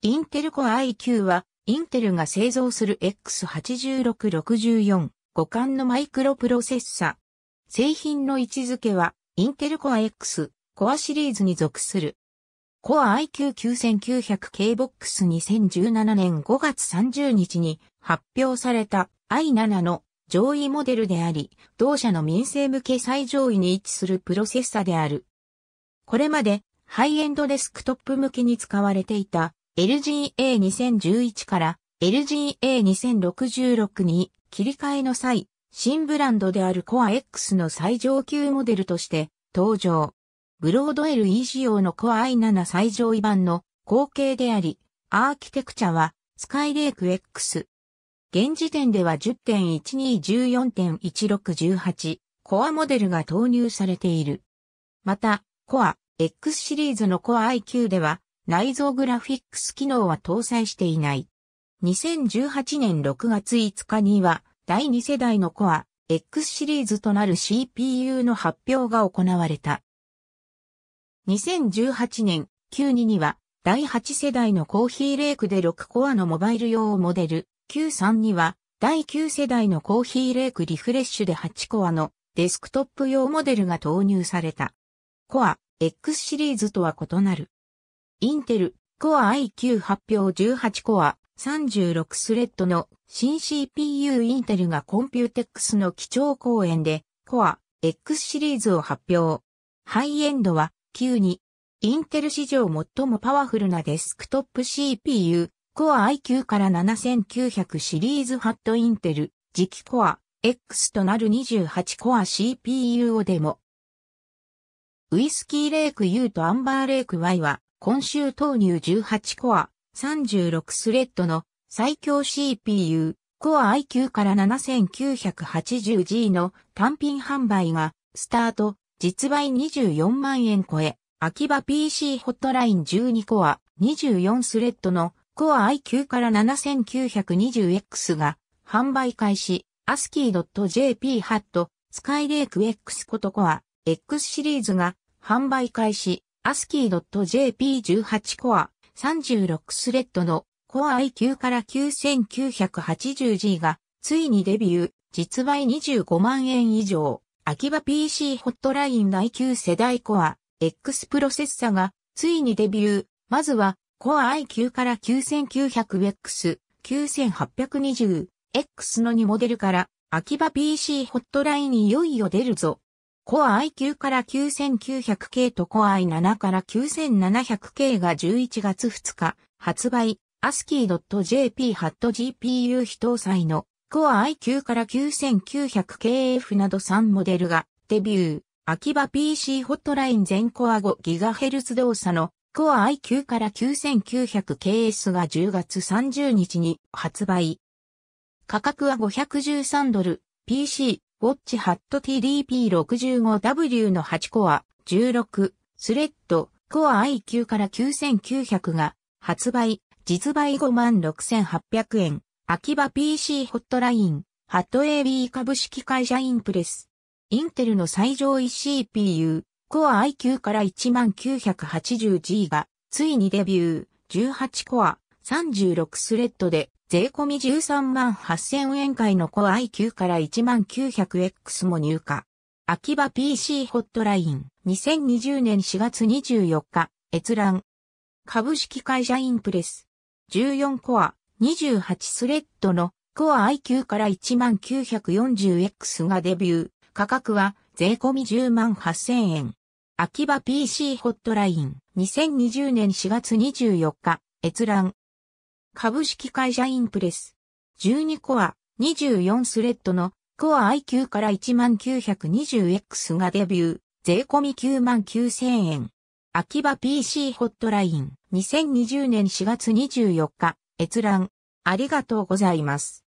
インテルコア IQ は、インテルが製造する X8664 互換のマイクロプロセッサ。製品の位置づけは、インテルコア X、コアシリーズに属する。コア IQ9900K ボックス2017年5月30日に発表された i7 の上位モデルであり、同社の民生向け最上位に位置するプロセッサである。これまでハイエンドデスクトップ向けに使われていた LGA2011 から LGA2066 に切り替えの際、新ブランドであるコア X の最上級モデルとして登場。ブロード LE 仕様のコア i7 最上位版の後継であり、アーキテクチャはスカイレーク X。現時点では10.1214.1618コアモデルが投入されている。また、コア X シリーズのコア IQ では内蔵グラフィックス機能は搭載していない。2018年6月5日には、第2世代のコア X シリーズとなる CPU の発表が行われた。2018年 Q2 には、第8世代のコーヒーレイクで6コアのモバイル用モデル、Q3 には、第9世代のコーヒーレイクリフレッシュで8コアのデスクトップ用モデルが投入された。コア X シリーズとは異なる。インテル、コア IQ 発表18コア、36スレッドの新 CPU インテルがコンピューテックスの基調講演で、コア X シリーズを発表。ハイエンドは、Q2。インテル史上最もパワフルなデスクトップ CPU、コア IQ から7900シリーズハットインテル、次期コア X となる28コア CPU をデモ。ウイスキーレイク U とアンバーレイク Y は、今週投入18コア、36スレッドの最強 CPU、コア IQ から 7980G の単品販売がスタート、実売24万円超え、秋葉 PC ホットライン12コア、24スレッドのコア IQ から 7920X が販売開始、ASCII.jp ハット、スカイレーク X ことコア、X シリーズが販売開始。ASCII.jp18 コア36スレッドのコア IQ から9980 g がついにデビュー、実売25万円以上、秋葉 PC ホットライン第9世代コア X プロセッサがついにデビュー。まずはコア IQ から 9900X、9820X の2モデルから秋葉 PC ホットラインいよいよ出るぞ。コア i9 から9900系とコア i7 から9700系が11月2日発売、ASCII.jp ハット GPU 非搭載のコア i9 から 9900KF など3モデルがデビュー。秋葉 PC ホットライン全コア 5GHz 動作のコア i9 から 9900KS が10月30日に発売。価格は513ドル、PC、ウォッチハット TDP65W の8コア、16、スレッド、コア i9 から9900が、発売、実売56,800円、秋葉 PC ホットライン、ハット AB 株式会社インプレス。インテルの最上位 CPU、コア i9 から 1980G が、ついにデビュー、18コア、36スレッドで、税込み13万8000円いのコ IQ から1 9 0 0 x も入荷。秋葉 PC ホットライン2020年4月24日閲覧。株式会社インプレス。14コア28スレッドのコア IQ から 19940X がデビュー。価格は税込み10万8000円。秋葉 PC ホットライン2020年4月24日閲覧。株式会社インプレス。12コア、24スレッドのコア IQ から 1920X がデビュー。税込99,000円。秋葉 PC ホットライン。2020年4月24日。閲覧。ありがとうございます。